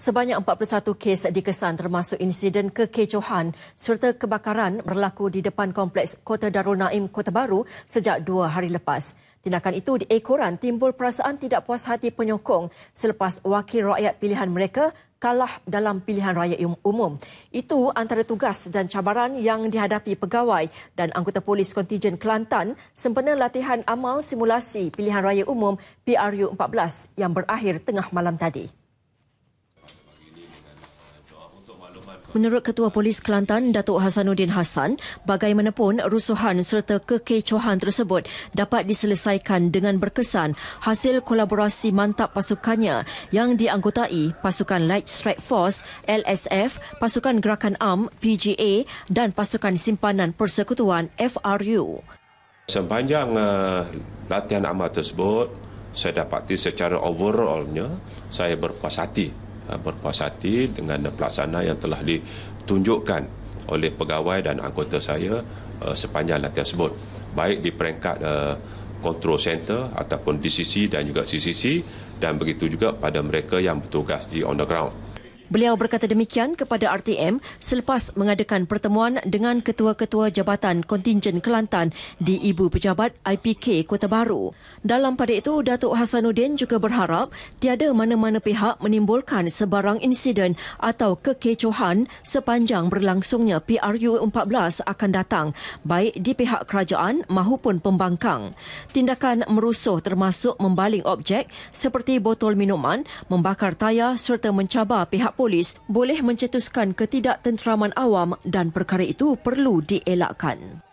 Sebanyak 41 kes dikesan termasuk insiden kekecohan serta kebakaran berlaku di depan kompleks Kota Darul Naim, Kota Baru sejak dua hari lepas. Tindakan itu diekoran timbul perasaan tidak puas hati penyokong selepas wakil rakyat pilihan mereka kalah dalam pilihan raya um-, umum. Itu antara tugas dan cabaran yang dihadapi pegawai dan anggota polis kontijen Kelantan sempena latihan amal simulasi pilihan raya umum PRU 14 yang berakhir tengah malam tadi. Menurut Ketua Polis Kelantan Datuk Hasanuddin Hasan, bagaimanapun rusuhan serta kekecohan tersebut dapat diselesaikan dengan berkesan hasil kolaborasi mantap pasukannya yang dianggotai pasukan Light Strike Force (LSF), pasukan Gerakan Am (PGA) dan pasukan simpanan Persekutuan (FRU). Sepanjang uh, latihan amat tersebut, saya dapati secara overallnya saya berpuas hati Eh, berpuas hati dengan pelaksana yang telah ditunjukkan oleh pegawai dan anggota saya eh, sepanjang latihan tersebut baik di peringkat uh, control center ataupun DCC dan juga CCC dan begitu juga pada mereka yang bertugas di on the ground Beliau berkata demikian kepada RTM selepas mengadakan pertemuan dengan ketua-ketua jabatan kontingen Kelantan di Ibu Pejabat IPK Kota Baru. Dalam pada itu, Datuk Hasanuddin juga berharap tiada mana-mana pihak menimbulkan sebarang insiden atau kekecohan sepanjang berlangsungnya PRU 14 akan datang, baik di pihak kerajaan mahupun pembangkang. Tindakan merusuh termasuk membaling objek seperti botol minuman, membakar tayar serta mencabar pihak polis boleh mencetuskan ketidaktentraman awam dan perkara itu perlu dielakkan.